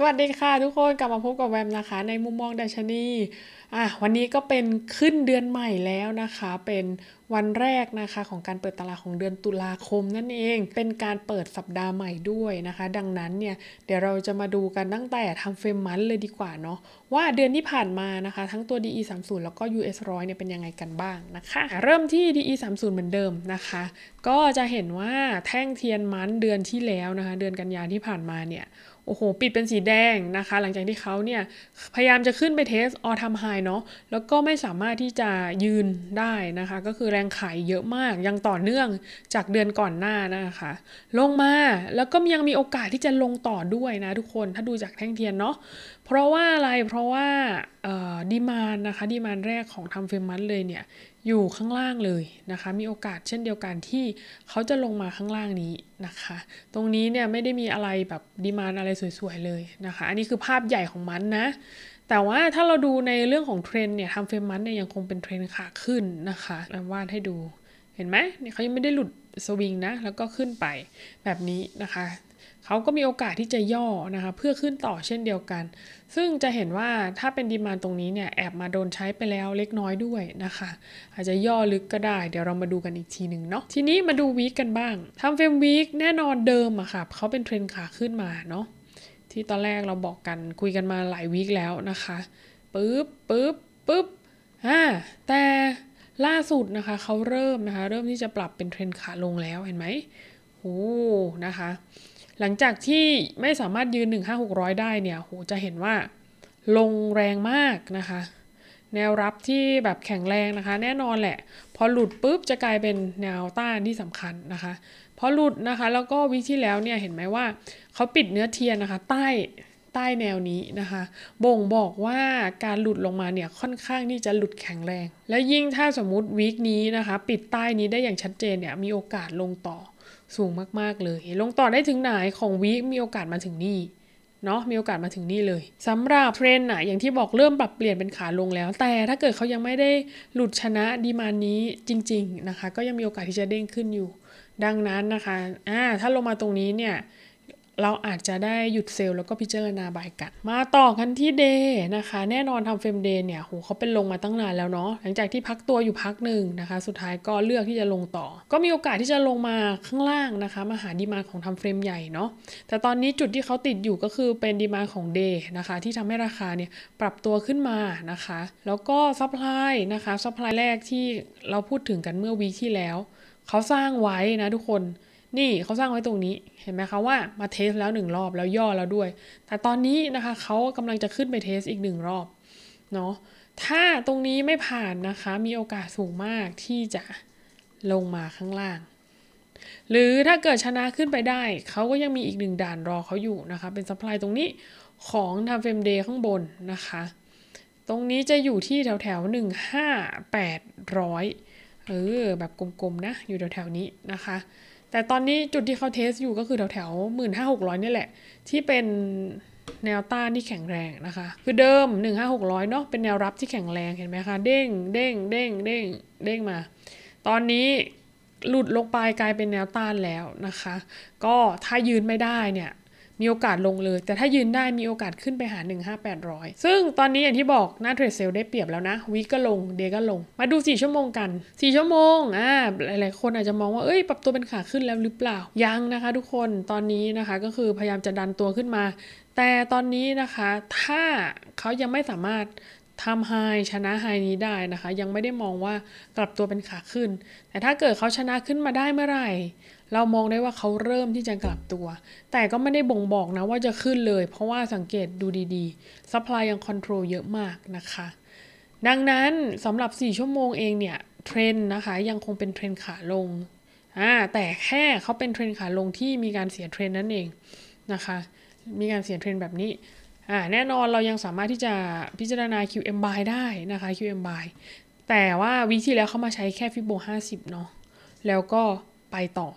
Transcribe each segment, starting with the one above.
สวัสดีค่ะ ทุกคนกลับมาพบกับแวมนะคะ ในมุมมองดัชนีอ่ะวันนี้ก็เป็นขึ้นเดือนใหม่แล้วนะคะ เป็นวันแรกนะคะของการเปิดตลาดของเดือนตุลาคมนั่นเอง เป็นการเปิดสัปดาห์ใหม่ด้วยนะคะ ดังนั้นเนี่ยเดี๋ยวเราจะมาดูกันตั้งแต่ทำเฟรมมันเลยดีกว่าเนาะ ว่าเดือนที่ผ่านมานะคะทั้งตัว DE 3 0แล้วก็ US 100เนี่ยเป็นยังไงกันบ้างนะคะเริ่มที่ DE 3 0เหมือนเดิมนะคะก็จะเห็นว่าแท่งเทียนมันเดือนที่แล้วนะคะ เดือนกันยานที่ผ่านมาเนี่ย โอ้โห ปิดเป็นสีแดงนะคะ หลังจากที่เขาเนี่ย พยายามจะขึ้นไปเทสออทามไฮเนาะแล้วก็ไม่สามารถที่จะยืนได้นะคะ ก็คือแรงขายเยอะมากยังต่อเนื่องจากเดือนก่อนหน้านะคะ ลงมาแล้วก็ยังมีโอกาสที่จะลงต่อด้วยนะทุกคนถ้าดูจากแท่งเทียนเนาะเพราะว่าอะไรเพราะว่าดีมานนะคะดีมานแรกของทำเฟรมมันเลยเนี่ยอยู่ข้างล่างเลยนะคะ มีโอกาสเช่นเดียวกันที่เขาจะลงมาข้างล่างนี้นะคะ ตรงนี้เนี่ยไม่ได้มีอะไรแบบดีมานอะไรสวยๆเลยนะคะ อันนี้คือภาพใหญ่ของมันนะ แต่ว่าถ้าเราดูในเรื่องของเทรนเนี่ยทำเฟรมมันเนี่ยยังคงเป็นเทรนขาขึ้นนะคะวาดให้ดู เห็นไหมเนี่ยเขายังไม่ได้หลุดสวิงนะ แล้วก็ขึ้นไปแบบนี้นะคะเขาก็มีโอกาสที่จะย่อนะคะ เพื่อขึ้นต่อเช่นเดียวกัน ซึ่งจะเห็นว่าถ้าเป็นดีมานตรงนี้เนี่ย แอบมาโดนใช้ไปแล้วเล็กน้อยด้วยนะคะ อาจจะย่อลึกก็ได้เดี๋ยวเรามาดูกันอีกทีหนึ่งเนาะทีนี้มาดูวีคกันบ้างทำเฟรมวีคแน่นอนเดิมอะค่ะ เขาเป็นเทรนขาขึ้นมาเนาะที่ตอนแรกเราบอกกันคุยกันมาหลายวีคแล้วนะคะปึ๊บปึ๊บปึ๊บอ่าแต่ล่าสุดนะคะเขาเริ่มนะคะ เริ่มที่จะปรับเป็นเทรนขาลงแล้วเห็นไหมโอ้นะคะหลังจากที่ไม่สามารถยืน15600 ได้เนี่ย โห จะเห็นว่าลงแรงมากนะคะ แนวรับที่แบบแข็งแรงนะคะ แน่นอนแหละ พอหลุดปุ๊บจะกลายเป็นแนวต้านที่สำคัญนะคะพอหลุดนะคะแล้วก็วิที่แล้วเนี่ยเห็นไหมว่าเขาปิดเนื้อเทียนนะคะใต้ใต้แนวนี้นะคะ บ่งบอกว่าการหลุดลงมาเนี่ยค่อนข้างที่จะหลุดแข็งแรง และยิ่งถ้าสมมติวีคนี้นะคะ ปิดใต้นี้ได้อย่างชัดเจนเนี่ยมีโอกาสลงต่อสูงมากๆ เลย ลงต่อได้ถึงไหนของวีคมีโอกาสมาถึงนี่ เนาะ มีโอกาสมาถึงนี่เลย สำหรับเทรนด์อะอย่างที่บอกเริ่มปรับเปลี่ยนเป็นขาลงแล้ว แต่ถ้าเกิดเขายังไม่ได้หลุดชนะดีมานี้จริงๆนะคะ ก็ยังมีโอกาสที่จะเด้งขึ้นอยู่ ดังนั้นนะคะอ่าถ้าลงมาตรงนี้เนี่ยเราอาจจะได้หยุดเซลล์แล้วก็พิจารณาบายกันมาต่อกันที่เดย์นะคะ แน่นอนทำเฟรมเดย์เนี่ยโหเขาเป็นลงมาตั้งนานแล้วเนาะหลังจากที่พักตัวอยู่พักหนึ่งนะคะ สุดท้ายก็เลือกที่จะลงต่อ ก็มีโอกาสที่จะลงมาข้างล่างนะคะมาหาดีมาของทำเฟรมใหญ่เนาะแต่ตอนนี้จุดที่เขาติดอยู่ก็คือเป็นดีมาของเดย์นะคะ ที่ทำให้ราคาเนี่ยปรับตัวขึ้นมานะคะแล้วก็ซัพพลายนะคะซัพพลายแรกที่เราพูดถึงกันเมื่อวีที่แล้ว เขาสร้างไว้นะทุกคนนี่เขาสร้างไว้ตรงนี้เห็นไหมคะว่ามาเทสแล้วหนึ่งรอบแล้วย่อแล้วด้วย แต่ตอนนี้นะคะเขากำลังจะขึ้นไปเทสอีกหนึ่งรอบเนาะ ถ้าตรงนี้ไม่ผ่านนะคะมีโอกาสสูงมากที่จะลงมาข้างล่าง หรือถ้าเกิดชนะขึ้นไปได้เขาก็ยังมีอีกหนึ่งด่านรอเขาอยู่นะคะเป็นซัพพลายตรงนี้ของทำเฟรมเดย์ข้างบนนะคะ ตรงนี้จะอยู่ที่แถวแถวหนึ่งห้าแปดร้อยเออแบบกลมๆนะอยู่แถวแถวนี้นะคะแต่ตอนนี้จุดที่เขาเทสอยู่ก็คือแถวแถวหมื่นห้าหกร้อยนี่แหละ ที่เป็นแนวต้านที่แข็งแรงนะคะ คือเดิมหหหนึ่ง้ากร้อยเนาะเป็นแนวรับที่แข็งแรงเห็นไหมคะเด้งเด้งเด้งเด้งเด้งมา ตอนนี้หลุดลงไปกลายเป็นแนวต้านแล้วนะคะ ก็ถ้ายืนไม่ได้เนี่ยมีโอกาสลงเลยแต่ถ้ายืนได้มีโอกาสขึ้นไปหา 15800 ซึ่งตอนนี้อย่างที่บอกหน้าเทรดเซลได้เปรียบแล้วนะ วีก็ลงเดก็ลงมาดู 4 ชั่วโมงกัน 4 ชั่วโมงอ่าหลายๆ คนอาจจะมองว่าเอ้ย ปรับตัวเป็นขาขึ้นแล้วหรือเปล่ายังนะคะทุกคนตอนนี้นะคะก็คือพยายามจะดันตัวขึ้นมา แต่ตอนนี้นะคะถ้าเขายังไม่สามารถทำไฮชนะไฮนี้ได้นะคะ ยังไม่ได้มองว่ากลับตัวเป็นขาขึ้น แต่ถ้าเกิดเขาชนะขึ้นมาได้เมื่อไหร่ เรามองได้ว่าเขาเริ่มที่จะกลับตัว แต่ก็ไม่ได้บ่งบอกนะว่าจะขึ้นเลยเพราะว่าสังเกตดูดีๆซัพพลายยังคอนโทรลเยอะมากนะคะ ดังนั้นสำหรับ 4 ชั่วโมงเองเนี่ยเทรนนะคะ ยังคงเป็นเทรนขาลงอ่าแต่แค่เขาเป็นเทรนขาลงที่มีการเสียเทรนนั่นเองนะคะ มีการเสียเทรนแบบนี้่แน่นอนเรายังสามารถที่จะพิจารณา QM by ได้นะคะ QM by แต่ว่าวิธีแล้วเขามาใช้แค่ฟิโบ50 เนาะ แล้วก็ไปต่อ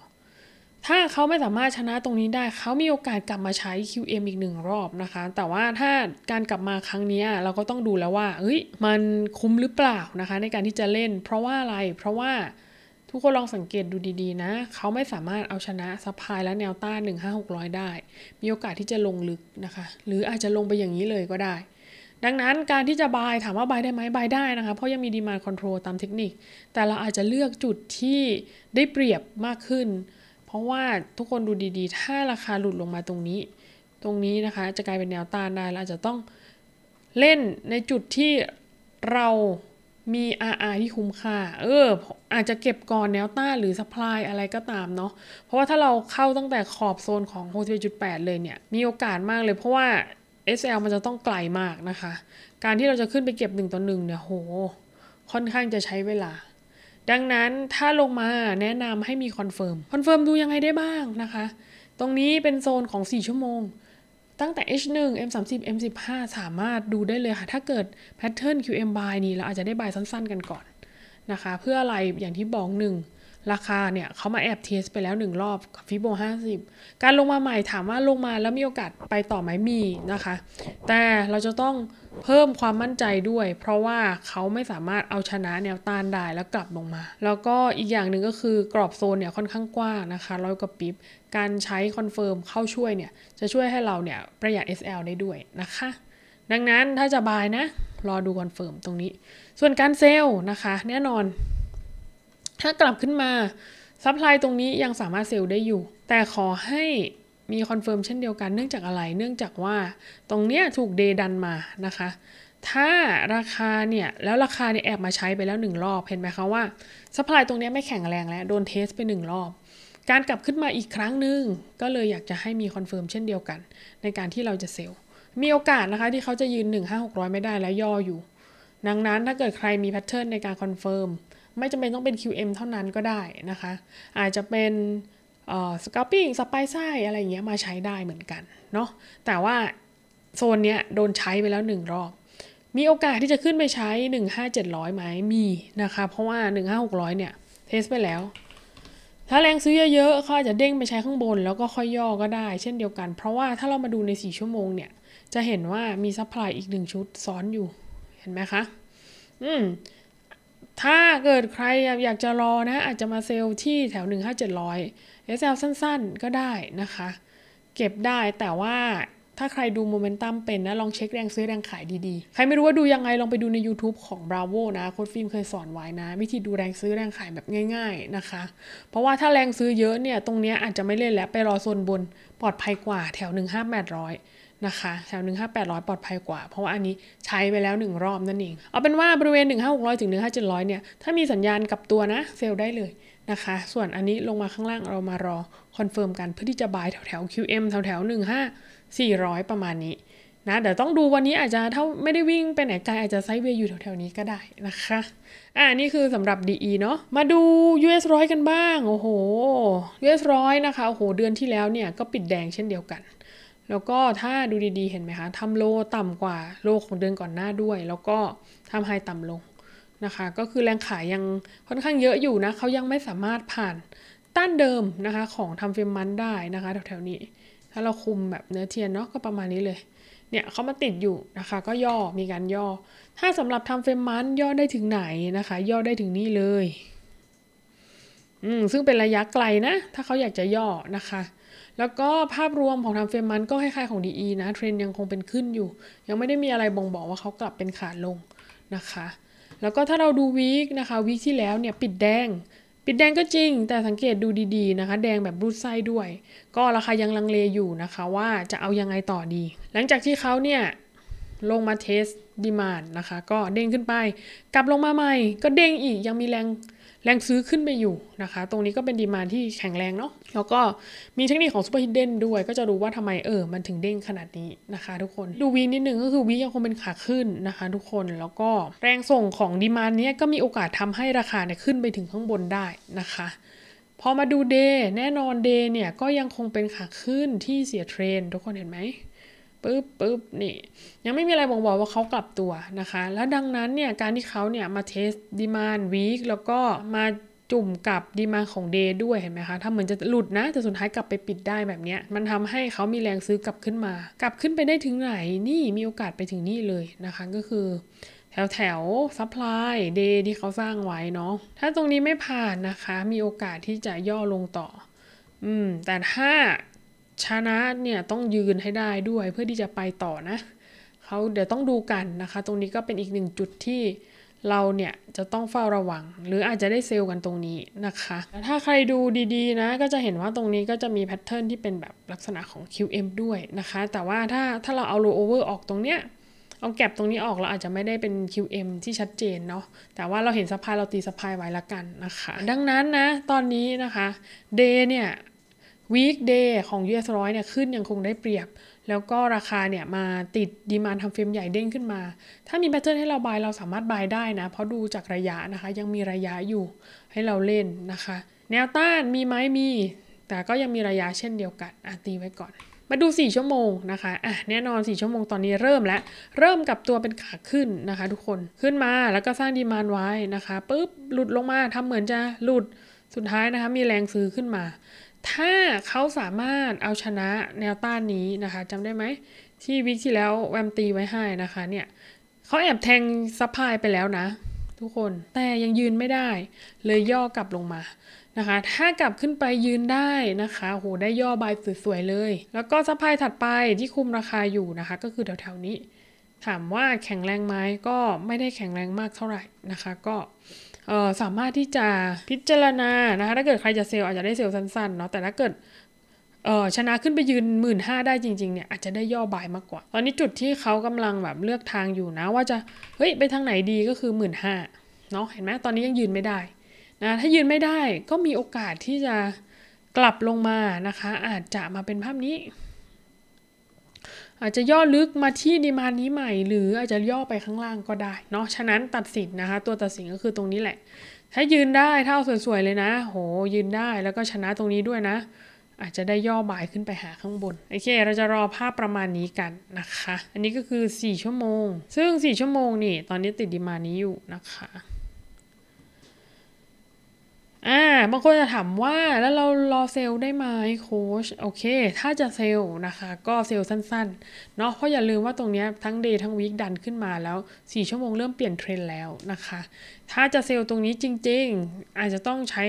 ถ้าเขาไม่สามารถชนะตรงนี้ได้เขามีโอกาสกลับมาใช้ QM อีกหนึ่งรอบนะคะ แต่ว่าถ้าการกลับมาครั้งนี้เราก็ต้องดูแล้วว่าเฮ้ย มันคุ้มหรือเปล่านะคะ ในการที่จะเล่นเพราะว่าอะไรเพราะว่าทุกคนลองสังเกตดูดีๆนะ เขาไม่สามารถเอาชนะซับพายและแนวต้าน 15600 ได้ มีโอกาสที่จะลงลึกนะคะ หรืออาจจะลงไปอย่างนี้เลยก็ได้ ดังนั้นการที่จะบายถามว่าบายได้ไหมบายได้นะคะ เพราะยังมีดีมาคอนโทรลตามเทคนิค แต่เราอาจจะเลือกจุดที่ได้เปรียบมากขึ้น เพราะว่าทุกคนดูดีๆ ถ้าราคาหลุดลงมาตรงนี้ ตรงนี้นะคะ จะกลายเป็นแนวต้านได้เราอาจจะต้องเล่นในจุดที่เรามี RR ที่คุ้มค่า เออ อาจจะเก็บก่อนแนวต้านหรือสป라이อะไรก็ตามเนาะ เพราะว่าถ้าเราเข้าตั้งแต่ขอบโซนของ6 8เลยเนี่ย มีโอกาสมากเลย เพราะว่า SL มันจะต้องไกลมากนะคะการที่เราจะขึ้นไปเก็บ1ต่อ1เนี่ยโหค่อนข้างจะใช้เวลาดังนั้นถ้าลงมาแนะนำให้มีคอนเฟิร์มคอนเฟิร์มดูยังไงได้บ้างนะคะตรงนี้เป็นโซนของ4ชั่วโมงตั้งแต่ H1 M30 M15 สามารถดูได้เลยค่ะ ถ้าเกิดแพทเทิร์น QM by นี้เราอาจจะได้ by สั้นๆ กันก่อนนะคะ เพื่ออะไรอย่างที่บอกหนึ่งราคาเนี่ยเขามาแอบเทสไปแล้ว 1 รอบฟิโบ50 การลงมาใหม่ถามว่าลงมาแล้วมีโอกาสไปต่อไหมมีนะคะ แต่เราจะต้องเพิ่มความมั่นใจด้วย เพราะว่าเขาไม่สามารถเอาชนะแนวต้านได้แล้วกลับลงมา แล้วก็อีกอย่างหนึ่งก็คือกรอบโซนเนี่ยค่อนข้างกว้างนะคะร้อยกว่าปิบการใช้คอนเฟิร์มเข้าช่วยเนี่ย จะช่วยให้เราเนี่ยประหยัด SL ได้ด้วยนะคะดังนั้นถ้าจะบายนะรอดูคอนเฟิร์มตรงนี้ส่วนการเซลล์นะคะ แน่นอนถ้ากลับขึ้นมา ซัพพลายตรงนี้ยังสามารถเซลล์ได้อยู่ แต่ขอให้มีคอนเฟิร์มเช่นเดียวกันเนื่องจากอะไร เนื่องจากว่าตรงเนี้ยถูกเดดันมานะคะ ถ้าราคาเนี่ยแล้วราคาเนี่ยแอบมาใช้ไปแล้ว 1 รอบเห็นไหมคะ ว่า ซัพพลายตรงนี้ไม่แข็งแรงแล้วโดนเทสไป1 รอบ การกลับขึ้นมาอีกครั้งหนึ่งก็เลยอยากจะให้มีคอนเฟิร์มเช่นเดียวกันในการที่เราจะเซลล์มีโอกาสนะคะที่เขาจะยืน1 5 6 0 0ไม่ได้แล้วย่ออยู่ ดังนั้นถ้าเกิดใครมีแพทเทิร์นในการคอนเฟิร์มไม่จำเป็นต้องเป็น QM เท่านั้นก็ได้นะคะ อาจจะเป็นสกอปิ้งสไปซ่าอะไรเงี้ยมาใช้ได้เหมือนกันเนาะแต่ว่าโซนเนี้ยโดนใช้ไปแล้วหนึ่งรอบมีโอกาสที่จะขึ้นไปใช้ 15700ไหมมีนะคะ เพราะว่า 15600 เนี่ย เทสไปแล้ว ถ้าแรงซื้อเยอะๆเขาอาจจะเด้งไปใช้ข้างบนแล้วก็ค่อยย่อก็ได้เช่นเดียวกัน เพราะว่าถ้าเรามาดูใน4ชั่วโมงเนี่ยจะเห็นว่ามีซัพพลายอีกหนึ่งชุดซ้อนอยู่เห็นไหมคะอืมถ้าเกิดใครอยากจะรอนะ อาจจะมาเซลที่แถว 15700 SL สั้นๆ ก็ได้นะคะ เก็บได้แต่ว่าถ้าใครดูโมเมนตัมเป็นนะ ลองเช็คแรงซื้อแรงขายดีๆ ใครไม่รู้ว่าดูยังไงลองไปดูใน YouTube ของ Bravo นะโค้ดฟิล์มเคยสอนไว้นะ วิธีดูแรงซื้อแรงขายแบบง่ายๆนะคะ เพราะว่าถ้าแรงซื้อเยอะเนี่ย ตรงนี้อาจจะไม่เล่นแล้วไปรอโซนบนปลอดภัยกว่าแถว15800นะคะแถวหนึ่งห้าแปดร้อยปลอดภัยกว่า เพราะว่าอันนี้ใช้ไปแล้วหนึ่งรอบนั่นเองเอาเป็นว่าบริเวณหหหนึ่ง้ากร้อยถึงหนึ่งห้าเจร้อยเนี่ย ถ้ามีสัญญาณกับตัวนะเซลได้เลยนะคะ ส่วนอันนี้ลงมาข้างล่างเรามารอคอนเฟิร์มกันเพื่อที่จะบายแถวแถว QM แถวแถวหหนึ่ง้าสี่ร้อยประมาณนี้ นะเดี๋ยวต้องดูวันนี้อาจจะถ้าไม่ได้วิ่งไปไหนไกลอาจจะไซด์เวย์อยู่แถวๆนี้ก็ได้นะคะอ่านี่คือสำหรับ DE เนาะมาดู US ร้อยกันบ้างโอ้โห US ร้อยนะคะโอ้โหเดือนที่แล้วเนี่ยก็ปิดแดงเช่นเดียวกันแล้วก็ถ้าดูดีๆ เห็นไหมคะทำโลต่ำกว่าโลของเดือนก่อนหน้าด้วย แล้วก็ทำไฮต่ำลงนะคะ ก็คือแรงขายยังค่อนข้างเยอะอยู่นะ เขายังไม่สามารถผ่านต้านเดิมนะคะ ของทำเฟรมมันได้นะคะแถวๆนี้ ถ้าเราคุมแบบเนื้อเทียนเนาะก็ประมาณนี้เลย เนี่ยเขามาติดอยู่นะคะ ก็ย่อ มีการย่อ ถ้าสำหรับทำเฟรมมันย่อได้ถึงไหนนะคะ ย่อได้ถึงนี่เลย อืมซึ่งเป็นระยะไกลนะ ถ้าเขาอยากจะย่อนะคะแล้วก็ภาพรวมของทางเฟมมันก็คล้ายๆของดีนะเทรนยังคงเป็นขึ้นอยู่ยังไม่ได้มีอะไรบ่งบอกว่าเขากลับเป็นขาลงนะคะ แล้วก็ถ้าเราดูวีคนะคะวีคที่แล้วเนี่ยปิดแดง ปิดแดงก็จริง แต่สังเกตดูดีๆนะคะ แดงแบบรูดไส้ด้วย ก็ราคายังลังเลอยู่นะคะว่าจะเอายังไงต่อดี หลังจากที่เขาเนี่ยลงมาเทสดีมานนะคะก็เด้งขึ้นไป กลับลงมาใหม่ก็เด้งอีกยังมีแรงแรงซื้อขึ้นไปอยู่นะคะ ตรงนี้ก็เป็นดีมานที่แข็งแรงเนาะ แล้วก็มีเทคนิคของซูเปอร์ฮิดเด้นด้วยก็จะรู้ว่าทำไมเออ มันถึงเด้งขนาดนี้นะคะ ทุกคน ดูวีนิดนึงก็คือวียังคงเป็นขาขึ้นนะคะ ทุกคน แล้วก็แรงส่งของดีมานเนี้ยก็มีโอกาสทำให้ราคาเนี่ยขึ้นไปถึงข้างบนได้นะคะ พอมาดูเดย์แน่นอนเดย์เนี่ยก็ยังคงเป็นขาขึ้นที่เสียเทรนทุกคนเห็นไหมปึ๊บปึ๊บ นี่ ยังไม่มีอะไรบ่งบอกว่าเขากลับตัวนะคะ แล้วดังนั้นเนี่ยการที่เขาเนี่ยมาเทสดีมานวีคแล้วก็มาจุ่มกับดีมาของเดย์ด้วยเห็นไหมคะ ถ้าเหมือนจะหลุดนะแต่สุดท้ายกลับไปปิดได้แบบเนี้ยมันทำให้เขามีแรงซื้อกลับขึ้นมา กลับขึ้นไปได้ถึงไหน นี่มีโอกาสไปถึงนี่เลยนะคะก็คือ แถวแถวซัพพลายเดย์ที่เขาสร้างไว้เนาะถ้าตรงนี้ไม่ผ่านนะคะ มีโอกาสที่จะย่อลงต่อ อืม แต่ถ้าชนะเนี่ยต้องยืนให้ได้ด้วยเพื่อที่จะไปต่อนะ เขาเดี๋ยวต้องดูกันนะคะ ตรงนี้ก็เป็นอีกหนึ่งจุดที่เราเนี่ยจะต้องเฝ้าระวัง หรืออาจจะได้เซลล์กันตรงนี้นะคะ ถ้าใครดูดีๆ นะ ก็จะเห็นว่าตรงนี้ก็จะมีแพทเทิร์นที่เป็นแบบลักษณะของ QM ด้วยนะคะ แต่ว่าถ้าถ้าเราเอาโลเวอร์ออกตรงเนี้ยเอาแก็บตรงนี้ออกเราอาจจะไม่ได้เป็น QM ที่ชัดเจนเนาะแต่ว่าเราเห็นสะพายเราตีสะพายไว้ละกันนะคะ ดังนั้นนะ ตอนนี้นะคะดย์เนี่ยวีคเดย์ของ US 100เนี่ยขึ้นยังคงได้เปรียบ แล้วก็ราคาเนี่ยมาติดดีมานทำเฟรมใหญ่เด้งขึ้นมา ถ้ามีแพทเทิร์นให้เราบายเราสามารถบายได้นะ เพราะดูจากระยะนะคะยังมีระยะอยู่ให้เราเล่นนะคะ แนวต้านมีไหมมี แต่ก็ยังมีระยะเช่นเดียวกันอ่ะตีไว้ก่อน มาดู 4 ชั่วโมงนะคะอ่ะแน่นอน 4 ชั่วโมงตอนนี้เริ่มแล้ว เริ่มกับตัวเป็นขาขึ้นนะคะ ทุกคนขึ้นมาแล้วก็สร้างดีมานไว้นะคะปุ๊บหลุดลงมาทำเหมือนจะหลุดสุดท้ายนะคะมีแรงซื้อขึ้นมาถ้าเขาสามารถเอาชนะแนวต้านนี้นะคะจำได้ไหมที่วิกที่แล้วแวมตีไว้ให้นะคะ เนี่ยเขาแอบแทงซัพพลายไปแล้วนะ ทุกคนแต่ยังยืนไม่ได้ เลยย่อกลับลงมานะคะ ถ้ากลับขึ้นไปยืนได้นะคะโหได้ย่อบายสวยๆเลย แล้วก็ซัพพลายถัดไปที่คุมราคาอยู่นะคะ ก็คือแถวๆ นี้ ถามว่าแข็งแรงไหมก็ไม่ได้แข็งแรงมากเท่าไหร่นะคะ ก็สามารถที่จะพิจารณานะคะถ้าเกิดใครจะเซลล์อาจจะได้เซลล์สั้นๆเนาะแต่ถ้าเกิดชนะขึ้นไปยืนหมื่นห้าได้จริง ๆเนี่ยอาจจะได้ย่อบายมากกว่า ตอนนี้จุดที่เขากำลังแบบเลือกทางอยู่นะ ว่าจะเฮ้ยไปทางไหนดีก็คือหมื่นห้าเนาะเห็นไหมตอนนี้ยังยืนไม่ได้นะถ้ายืนไม่ได้ก็มีโอกาสที่จะกลับลงมานะคะ อาจจะมาเป็นภาพนี้อาจจะย่อลึกมาที่ดีมานี้ใหม่ หรืออาจจะย่อไปข้างล่างก็ได้เนาะฉะนั้นตัดสินนะคะ ตัวตัดสินก็คือตรงนี้แหละถ้ายืนได้เท่าสวยๆ เลยนะโหยืนได้แล้วก็ชนะตรงนี้ด้วยนะ อาจจะได้ย่อบ่ายขึ้นไปหาข้างบนโอเคเราจะรอภาพประมาณนี้กันนะคะ อันนี้ก็คือ 4 ชั่วโมง ซึ่ง 4 ชั่วโมงนี่ตอนนี้ติดดีมานี้อยู่นะคะอ่าบางคนจะถามว่าแล้วเรารอเซลได้ไหมโค้ชโอเค ถ้าจะเซลนะคะก็เซลสั้นๆเนาะเพราะอย่าลืมว่าตรงนี้ทั้งเดย์ทั้งวีคดันขึ้นมาแล้ว4 ชั่วโมงเริ่มเปลี่ยนเทรนแล้วนะคะถ้าจะเซลตรงนี้จริงๆ อาจจะต้องใช้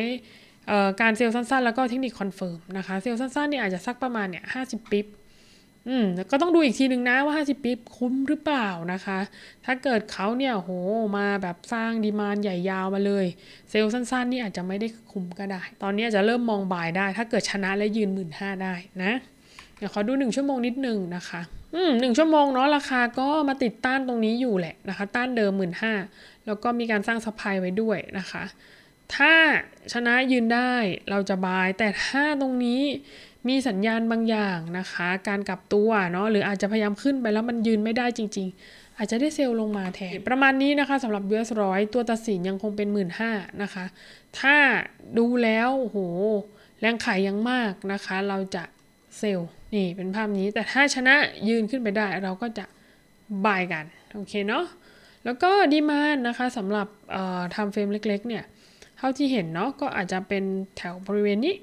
การเซลสั้นๆแล้วก็เทคนิคคอนเฟิร์มนะคะ เซลสั้นๆเนี่ยอาจจะสักประมาณเนี่ยห้าสิบปิ๊บอืมก็ต้องดูอีกทีหนึ่งนะว่า 50ปีคุ้มหรือเปล่านะคะ ถ้าเกิดเขาเนี่ย โห มาแบบสร้างดีมานใหญ่ยาวมาเลย เซลล์สั้น ๆ นี่อาจจะไม่ได้คุ้มก็ได้ ตอนนี้จะเริ่มมองบ่ายได้ ถ้าเกิดชนะและยืนหมื่นห้าได้นะ เดี๋ยวขอดูหนึ่งชั่วโมงนิดนึงนะคะ อืมหนึ่งชั่วโมงเนาะราคาก็มาติดต้านตรงนี้อยู่แหละนะคะ ต้านเดิมหมื่นห้าแล้วก็มีการสร้างสปายไว้ด้วยนะคะ ถ้าชนะยืนได้เราจะบาย แต่ถ้าตรงนี้มีสัญญาณบางอย่างนะคะ การกลับตัวเนาะหรืออาจจะพยายามขึ้นไปแล้วมันยืนไม่ได้จริง ๆ อาจจะได้เซลล์ลงมาแทนประมาณนี้นะคะสำหรับเ US ร้อยตัวตัดสินยังคงเป็น 1 5ื่นนะคะ ถ้าดูแล้วโหแรงขายยังมากนะคะเราจะเซลล์ นี่ เป็นภาพนี้แต่ถ้าชนะยืนขึ้นไปได้ เราก็จะบายกันโอเคเนาะแล้วก็ดีมานนะคะสำหรับทำเฟรมเล็ก ๆเนี่ยเท่าที่เห็นเนาะก็อาจจะเป็นแถวบริเวณนี้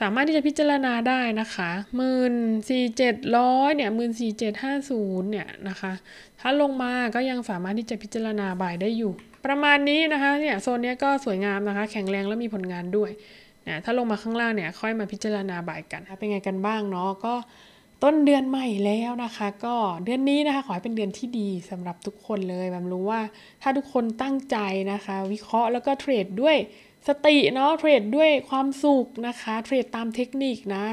สามารถที่จะพิจารณาได้นะคะหมื่นสี่เจ็ดร้อยเนี่ยหมื่นสี่เจ็ดห้าศูนย์เนี่ยนะคะ ถ้าลงมาก็ยังสามารถที่จะพิจารณาบ่ายได้อยู่ ประมาณนี้นะคะเนี่ยโซนนี้ก็สวยงามนะคะ แข็งแรงและมีผลงานด้วยนะถ้าลงมาข้างล่างเนี่ยค่อยมาพิจารณาบ่ายกัน เป็นไงกันบ้างเนาะก็ต้นเดือนใหม่แล้วนะคะ ก็เดือนนี้นะคะขอให้เป็นเดือนที่ดีสำหรับทุกคนเลย แบบรู้ว่าถ้าทุกคนตั้งใจนะคะ วิเคราะห์แล้วก็เทรดด้วยสติเนาะเทรดด้วยความสุขนะคะเทรดตามเทคนิคนะ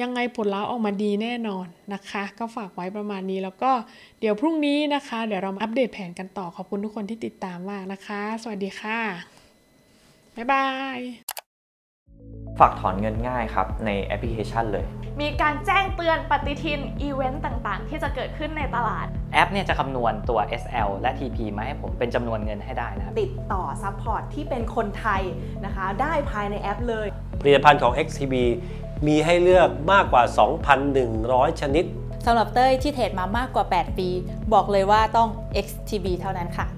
ยังไงผลลัพธ์ออกมาดีแน่นอนนะคะก็ฝากไว้ประมาณนี้แล้วก็เดี๋ยวพรุ่งนี้นะคะเดี๋ยวเรามาอัปเดตแผนกันต่อขอบคุณทุกคนที่ติดตามมากนะคะสวัสดีค่ะ บ๊ายบายฝากถอนเงินง่ายครับในแอปพลิเคชันเลย มีการแจ้งเตือนปฏิทิน อีเวนต์ต่างๆ ที่จะเกิดขึ้นในตลาด แอปเนี่ยจะคำนวณตัว SL และ TP มาให้ผมเป็นจำนวนเงินให้ได้นะติดต่อซัพพอร์ตที่เป็นคนไทยนะคะ ได้ภายในแอปเลย ผลิตภัณฑ์ของ XTB มีให้เลือกมากกว่า 2,100 ชนิด สำหรับเต้ยที่เทรดมามากกว่า 8 ปี บอกเลยว่าต้อง XTB เท่านั้นค่ะ